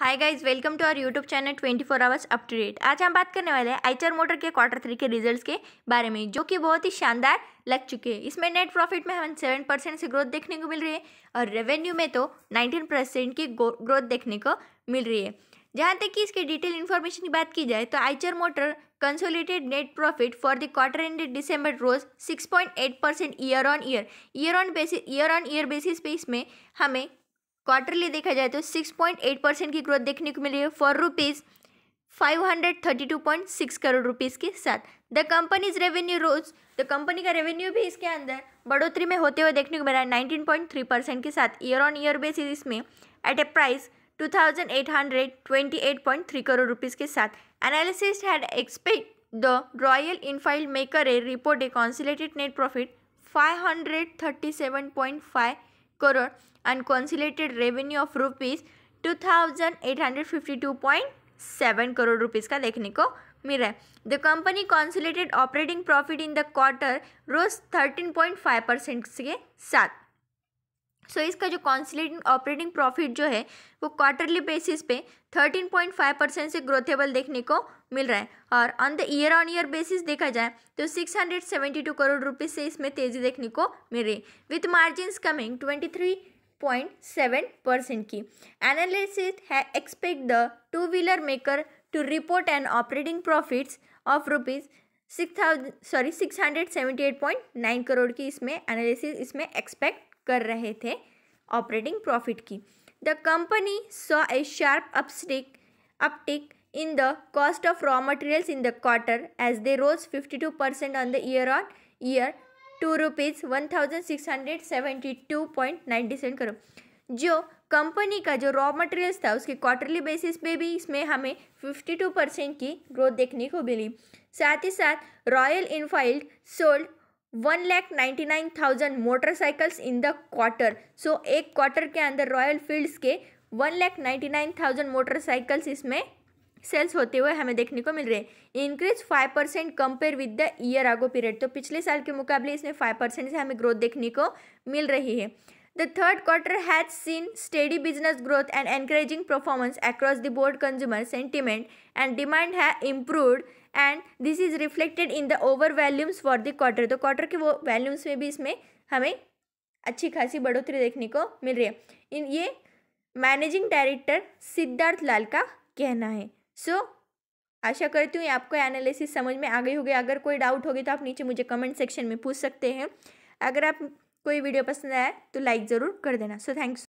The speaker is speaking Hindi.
Hi guys welcome to our YouTube channel 24 four hours up to date आज हम बात करने वाले हैं आईचर मोटर के क्वार्टर थ्री के रिजल्ट्स के बारे में जो कि बहुत ही शानदार लग चुके हैं इसमें नेट प्रॉफिट में हमें सेवन परसेंट से ग्रोथ देखने को मिल रही है और रेवेन्यू में तो नाइनटीन परसेंट की ग्रोथ देखने को मिल रही है जहाँ तक कि इसके डिटेल इन्फॉर्मेशन की बात की जाए तो आईचर motor consolidated net profit for the quarter ended December rose six point eight percent year on year year on basis year on year basis पे इसमें हमें क्वार्टरली देखा जाए तो सिक्स पॉइंट एट परसेंट की ग्रोथ देखने को मिली है for rupees five hundred thirty two point six crore rupees के साथ the companies revenue rose the company का रेवेन्यू भी इसके अंदर बढ़ोतरी में होते हुए देखने को मिला है नाइनटीन पॉइंट थ्री परसेंट के साथ ईयर ऑन ईयर बेसिस इसमें at a price two thousand eight hundred twenty eight point three crore rupees के साथ analyst had expect the Royal Enfield maker a report a consolidated net profit five hundred thirty seven point five crore and consolidated revenue of rupees 2852.7 crore rupees का देखने को मिल रहा है the company consolidated operating profit in the quarter rose 13.5 percent के साथ सो इसका जो कॉन्सलेटिंग ऑपरेटिंग प्रॉफिट जो है वो क्वार्टरली बेसिस पे 13.5 परसेंट से ग्रोथेबल देखने को मिल रहा है और on the year on year basis देखा जाए तो 672 करोड़ रुपीस से इसमें तेज़ी देखने को मिल रही विथ मार्जिन कमिंग 23.7 परसेंट की एनालिसिस है expect the two wheeler maker to report and operating profits of rupees six thousand sorry six hundred seventy eight point nine crore की इसमें एनालिसिस इसमें एक्सपेक्ट कर रहे थे ऑपरेटिंग प्रॉफिट की the company saw a sharp upstick uptick in the cost of raw materials in the quarter as they rose fifty two percent on the year on year to rupees one thousand six hundred seventy two point ninety seven crore जो कंपनी का जो रॉ मटेरियल्स था उसके क्वार्टरली बेसिस पे भी इसमें हमें फिफ्टी टू परसेंट की ग्रोथ देखने को मिली साथ ही साथ Royal Enfield sold one lakh ninety nine thousand motorcycles in the quarter so एक क्वार्टर के अंदर रॉयल फील्ड्स के one lakh ninety nine thousand motorcycles इसमें सेल्स होते हुए हमें देखने को मिल रहे हैं increase five percent compare with the year ago period तो पिछले साल के मुकाबले इसमें फाइव परसेंट से हमें ग्रोथ देखने को मिल रही है The third quarter has seen steady business growth and encouraging performance across the board consumer sentiment and demand have improved and this is reflected in the over volumes for the quarter. The quarter के वो volumes में भी इसमें हमें अच्छी खासी बढ़ोतरी देखने को मिल रही है इन ये मैनेजिंग डायरेक्टर सिद्धार्थ लाल का कहना है सो so, आशा करती हूँ आपको एनालिसिस समझ में आ गई होगी अगर कोई डाउट होगी तो आप नीचे मुझे कमेंट सेक्शन में पूछ सकते हैं अगर आप आपको ये वीडियो पसंद आया तो लाइक ज़रूर कर देना सो थैंक्स